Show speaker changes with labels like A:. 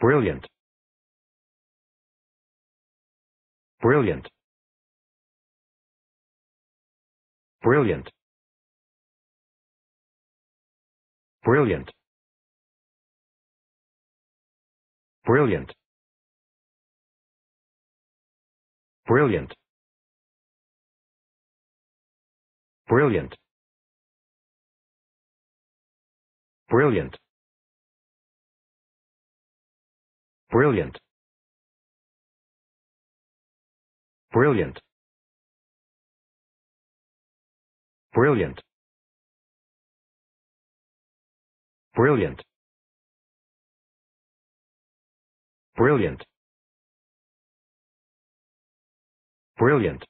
A: Brilliant. Brilliant. Brilliant. Brilliant. Brilliant. Brilliant. Brilliant. Brilliant. Brilliant. Brilliant. Brilliant. Brilliant. Brilliant. Brilliant.